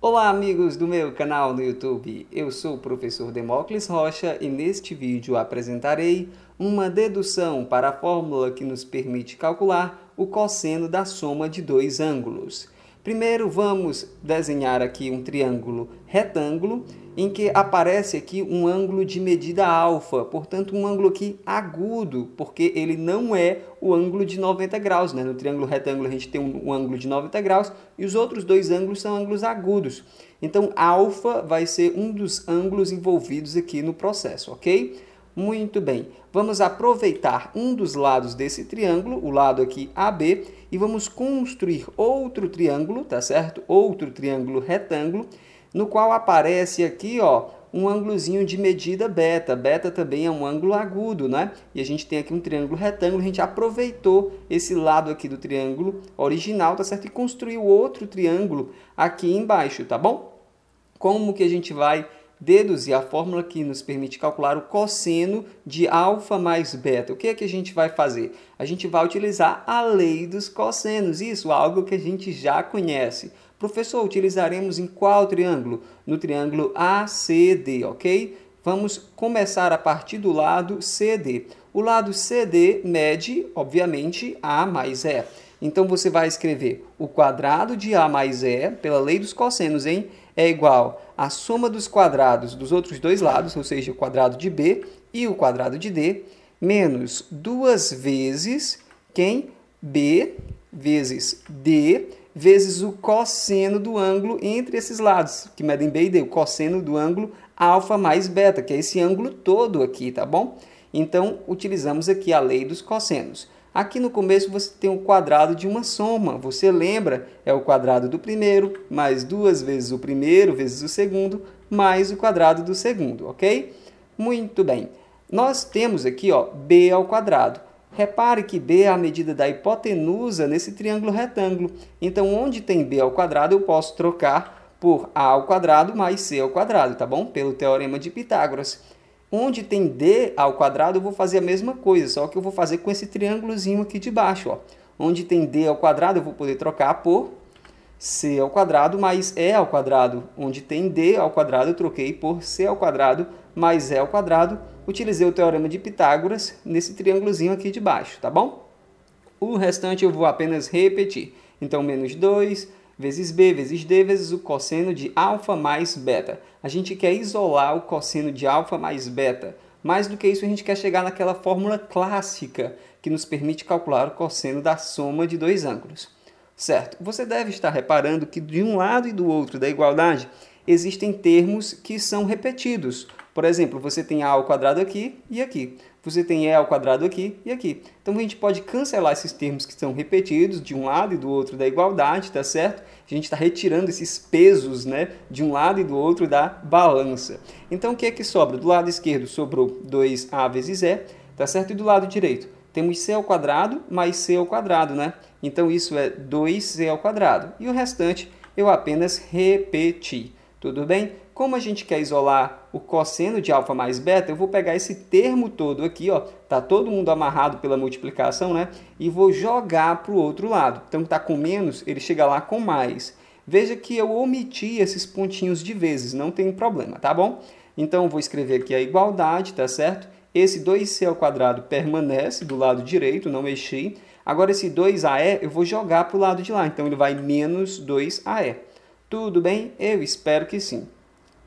Olá amigos do meu canal no YouTube, eu sou o professor Demócles Rocha e neste vídeo apresentarei uma dedução para a fórmula que nos permite calcular o cosseno da soma de dois ângulos. Primeiro vamos desenhar aqui um triângulo retângulo em que aparece aqui um ângulo de medida alfa, portanto um ângulo aqui agudo, porque ele não é o ângulo de 90 graus. Né? No triângulo retângulo a gente tem um, um ângulo de 90 graus e os outros dois ângulos são ângulos agudos. Então alfa vai ser um dos ângulos envolvidos aqui no processo, ok? Muito bem, vamos aproveitar um dos lados desse triângulo, o lado aqui AB, e vamos construir outro triângulo, tá certo? Outro triângulo retângulo, no qual aparece aqui, ó, um ângulozinho de medida beta. Beta também é um ângulo agudo, né? E a gente tem aqui um triângulo retângulo, a gente aproveitou esse lado aqui do triângulo original, tá certo? E construiu outro triângulo aqui embaixo, tá bom? Como que a gente vai deduzir a fórmula que nos permite calcular o cosseno de alfa mais beta. O que é que a gente vai fazer? A gente vai utilizar a lei dos cossenos, isso algo que a gente já conhece. Professor, utilizaremos em qual triângulo? No triângulo ACD, ok? Vamos começar a partir do lado CD. O lado CD mede, obviamente, A mais E. Então você vai escrever o quadrado de A mais E, pela lei dos cossenos, hein? é igual à soma dos quadrados dos outros dois lados, ou seja, o quadrado de b e o quadrado de d, menos duas vezes quem? b vezes d vezes o cosseno do ângulo entre esses lados, que medem b e d, o cosseno do ângulo alfa mais beta, que é esse ângulo todo aqui, tá bom? Então, utilizamos aqui a lei dos cossenos. Aqui no começo você tem o quadrado de uma soma. Você lembra? É o quadrado do primeiro, mais duas vezes o primeiro, vezes o segundo, mais o quadrado do segundo, ok? Muito bem. Nós temos aqui ó, b ao quadrado. Repare que b é a medida da hipotenusa nesse triângulo retângulo. Então, onde tem b ao quadrado, eu posso trocar por a ao quadrado mais c ao quadrado, tá bom? Pelo teorema de Pitágoras. Onde tem D ao quadrado, eu vou fazer a mesma coisa, só que eu vou fazer com esse triângulozinho aqui de baixo. Ó. Onde tem D ao quadrado, eu vou poder trocar por C ao quadrado mais E ao quadrado. Onde tem D ao quadrado, eu troquei por C ao quadrado mais E ao quadrado. Utilizei o Teorema de Pitágoras nesse triângulozinho aqui de baixo, tá bom? O restante eu vou apenas repetir. Então, menos 2 vezes b vezes d vezes o cosseno de alfa mais beta. A gente quer isolar o cosseno de alfa mais beta. Mais do que isso, a gente quer chegar naquela fórmula clássica que nos permite calcular o cosseno da soma de dois ângulos. Certo, você deve estar reparando que de um lado e do outro da igualdade existem termos que são repetidos. Por exemplo, você tem a ao quadrado aqui e aqui você tem E ao quadrado aqui e aqui. Então a gente pode cancelar esses termos que estão repetidos de um lado e do outro da igualdade, tá certo? A gente está retirando esses pesos né, de um lado e do outro da balança. Então o que é que sobra? Do lado esquerdo sobrou 2A vezes E, tá certo? E do lado direito temos C ao quadrado mais C ao quadrado, né? Então isso é 2C ao quadrado. E o restante eu apenas repeti. Tudo bem? Como a gente quer isolar o cosseno de alfa mais beta, eu vou pegar esse termo todo aqui, ó, tá todo mundo amarrado pela multiplicação, né? E vou jogar para o outro lado. Então tá com menos, ele chega lá com mais. Veja que eu omiti esses pontinhos de vezes, não tem problema, tá bom? Então vou escrever aqui a igualdade, tá certo? Esse 2c ao quadrado permanece do lado direito, não mexi. Agora esse 2ae eu vou jogar para o lado de lá, então ele vai menos 2ae. Tudo bem? Eu espero que sim.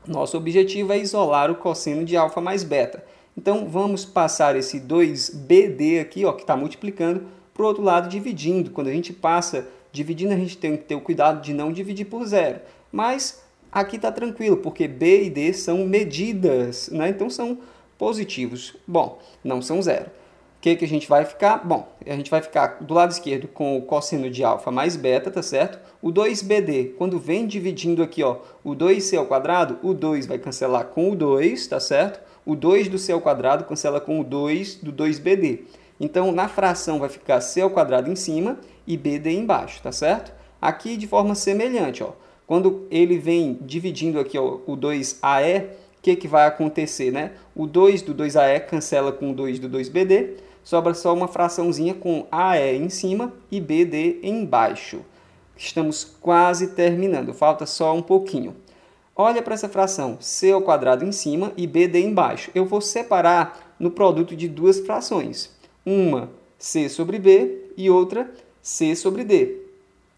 Nosso objetivo é isolar o cosseno de alfa mais beta. Então vamos passar esse 2BD aqui, ó, que está multiplicando, para o outro lado dividindo. Quando a gente passa dividindo, a gente tem que ter o cuidado de não dividir por zero. Mas aqui está tranquilo, porque B e D são medidas, né? então são positivos. Bom, não são zero que, que a gente vai ficar? Bom, a gente vai ficar do lado esquerdo com o cosseno de alfa mais beta, tá certo? O 2BD, quando vem dividindo aqui, ó, o 2C ao quadrado, o 2 vai cancelar com o 2, tá certo? O 2 do C ao quadrado cancela com o 2 do 2BD. Então, na fração vai ficar C ao quadrado em cima e BD embaixo, tá certo? Aqui de forma semelhante, ó. Quando ele vem dividindo aqui ó, o 2AE, o que, que vai acontecer, né? O 2 do 2AE cancela com o 2 do 2BD sobra só uma fraçãozinha com AE em cima e BD embaixo. Estamos quase terminando, falta só um pouquinho. Olha para essa fração, C ao quadrado em cima e BD embaixo. Eu vou separar no produto de duas frações. Uma C sobre B e outra C sobre D.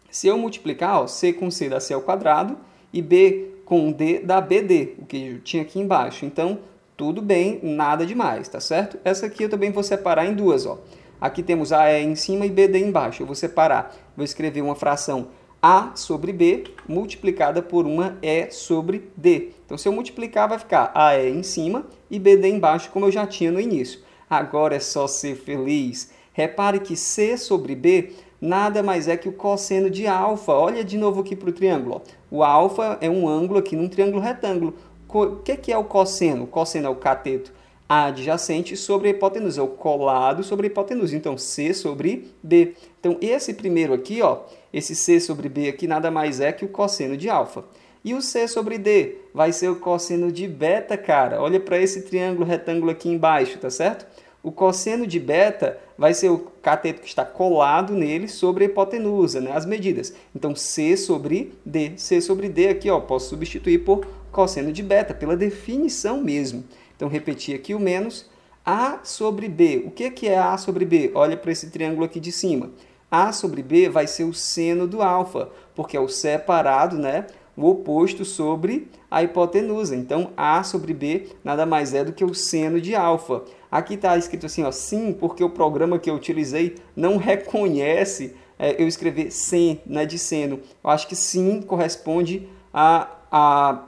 Se eu multiplicar ó, C com C dá C ao quadrado e B com D dá BD, o que eu tinha aqui embaixo. Então, tudo bem, nada demais, tá certo? Essa aqui eu também vou separar em duas, ó. Aqui temos A é em cima e BD embaixo. Eu vou separar, vou escrever uma fração A sobre B multiplicada por uma E sobre D. Então, se eu multiplicar, vai ficar A é em cima e BD embaixo, como eu já tinha no início. Agora é só ser feliz. Repare que C sobre B nada mais é que o cosseno de alfa. Olha de novo aqui para o triângulo. Ó. O alfa é um ângulo aqui num triângulo retângulo o que, que é o cosseno? O cosseno é o cateto adjacente sobre a hipotenusa, é o colado sobre a hipotenusa. Então, C sobre B. Então, esse primeiro aqui, ó, esse C sobre B aqui, nada mais é que o cosseno de alfa. E o C sobre D vai ser o cosseno de beta, cara. Olha para esse triângulo retângulo aqui embaixo, tá certo? O cosseno de beta vai ser o cateto que está colado nele sobre a hipotenusa, né? as medidas. Então, C sobre D. C sobre D aqui, ó, posso substituir por cosseno de beta, pela definição mesmo. Então, repetir aqui o menos. A sobre B. O que, que é A sobre B? Olha para esse triângulo aqui de cima. A sobre B vai ser o seno do alfa, porque é o separado, né? o oposto sobre a hipotenusa. Então, A sobre B nada mais é do que o seno de alfa. Aqui está escrito assim, ó, sim, porque o programa que eu utilizei não reconhece é, eu escrever sen, né, de seno. Eu acho que sim corresponde a, a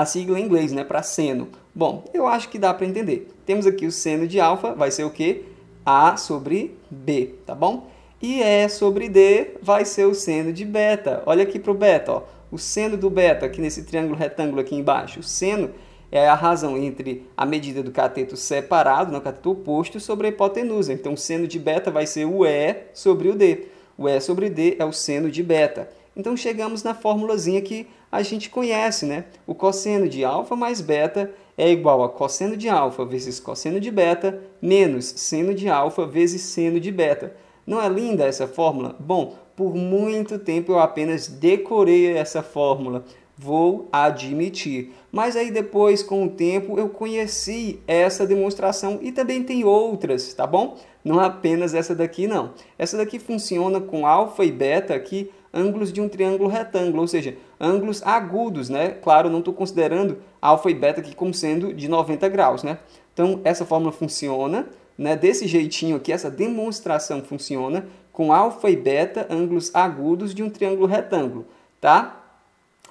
a sigla em inglês, né, para seno. Bom, eu acho que dá para entender. Temos aqui o seno de alfa, vai ser o quê? A sobre B, tá bom? E E sobre D vai ser o seno de beta. Olha aqui para o beta, ó. O seno do beta, aqui nesse triângulo retângulo aqui embaixo, o seno é a razão entre a medida do cateto separado, no né, cateto oposto, sobre a hipotenusa. Então, o seno de beta vai ser o E sobre o D. O E sobre D é o seno de beta. Então chegamos na formulazinha que a gente conhece, né? O cosseno de alfa mais beta é igual a cosseno de alfa vezes cosseno de beta menos seno de alfa vezes seno de beta. Não é linda essa fórmula? Bom, por muito tempo eu apenas decorei essa fórmula, vou admitir. Mas aí depois, com o tempo, eu conheci essa demonstração e também tem outras, tá bom? Não é apenas essa daqui, não. Essa daqui funciona com alfa e beta aqui ângulos de um triângulo retângulo, ou seja, ângulos agudos, né? Claro, não estou considerando alfa e beta aqui como sendo de 90 graus, né? Então, essa fórmula funciona, né? Desse jeitinho aqui, essa demonstração funciona com alfa e beta, ângulos agudos de um triângulo retângulo, tá?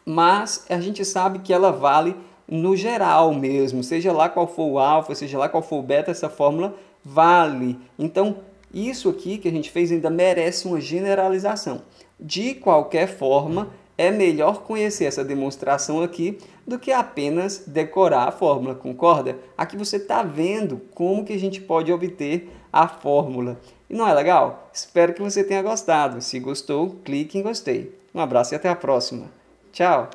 Mas a gente sabe que ela vale no geral mesmo, seja lá qual for o alfa, seja lá qual for o beta, essa fórmula vale. Então, isso aqui que a gente fez ainda merece uma generalização. De qualquer forma, é melhor conhecer essa demonstração aqui do que apenas decorar a fórmula, concorda? Aqui você está vendo como que a gente pode obter a fórmula. E não é legal? Espero que você tenha gostado. Se gostou, clique em gostei. Um abraço e até a próxima. Tchau!